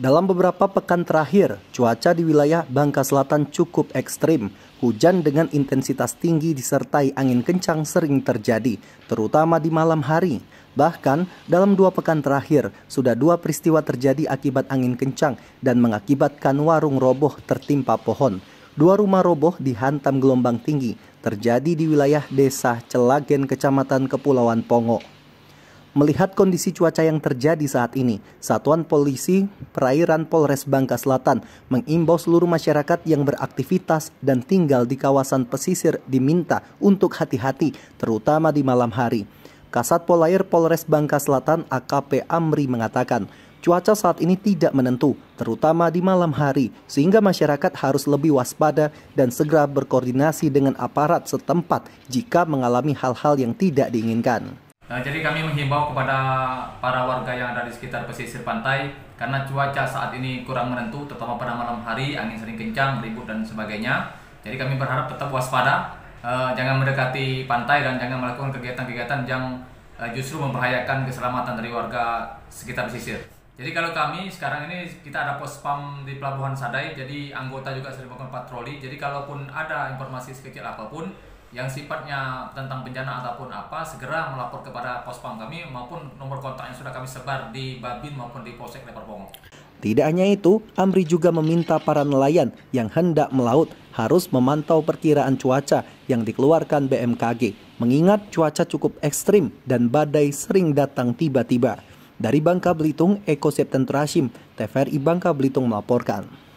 Dalam beberapa pekan terakhir, cuaca di wilayah Bangka Selatan cukup ekstrim. Hujan dengan intensitas tinggi disertai angin kencang sering terjadi, terutama di malam hari. Bahkan, dalam dua pekan terakhir, sudah dua peristiwa terjadi akibat angin kencang dan mengakibatkan warung roboh tertimpa pohon. Dua rumah roboh dihantam gelombang tinggi, terjadi di wilayah desa Celagen, Kecamatan Kepulauan Pongo. Melihat kondisi cuaca yang terjadi saat ini, Satuan Polisi Perairan Polres Bangka Selatan mengimbau seluruh masyarakat yang beraktivitas dan tinggal di kawasan pesisir diminta untuk hati-hati, terutama di malam hari. Kasat Polair Polres Bangka Selatan AKP Amri mengatakan, cuaca saat ini tidak menentu, terutama di malam hari, sehingga masyarakat harus lebih waspada dan segera berkoordinasi dengan aparat setempat jika mengalami hal-hal yang tidak diinginkan. Eh, jadi kami menghimbau kepada para warga yang ada di sekitar pesisir pantai karena cuaca saat ini kurang menentu terutama pada malam hari angin sering kencang, ribut dan sebagainya. Jadi kami berharap tetap waspada, eh, jangan mendekati pantai dan jangan melakukan kegiatan-kegiatan yang eh, justru membahayakan keselamatan dari warga sekitar pesisir. Jadi kalau kami sekarang ini kita ada pos pam di Pelabuhan Sadai, jadi anggota juga sering melakukan patroli. Jadi kalaupun ada informasi sekecil apapun, yang sifatnya tentang bencana ataupun apa segera melapor kepada pos kami maupun nomor kontak yang sudah kami sebar di Babin maupun di Polsek Lebar Bongo. Tidak hanya itu, Amri juga meminta para nelayan yang hendak melaut harus memantau perkiraan cuaca yang dikeluarkan BMKG, mengingat cuaca cukup ekstrim dan badai sering datang tiba-tiba. Dari Bangka Belitung, Eko Septentrasim, TVRI Bangka Belitung melaporkan.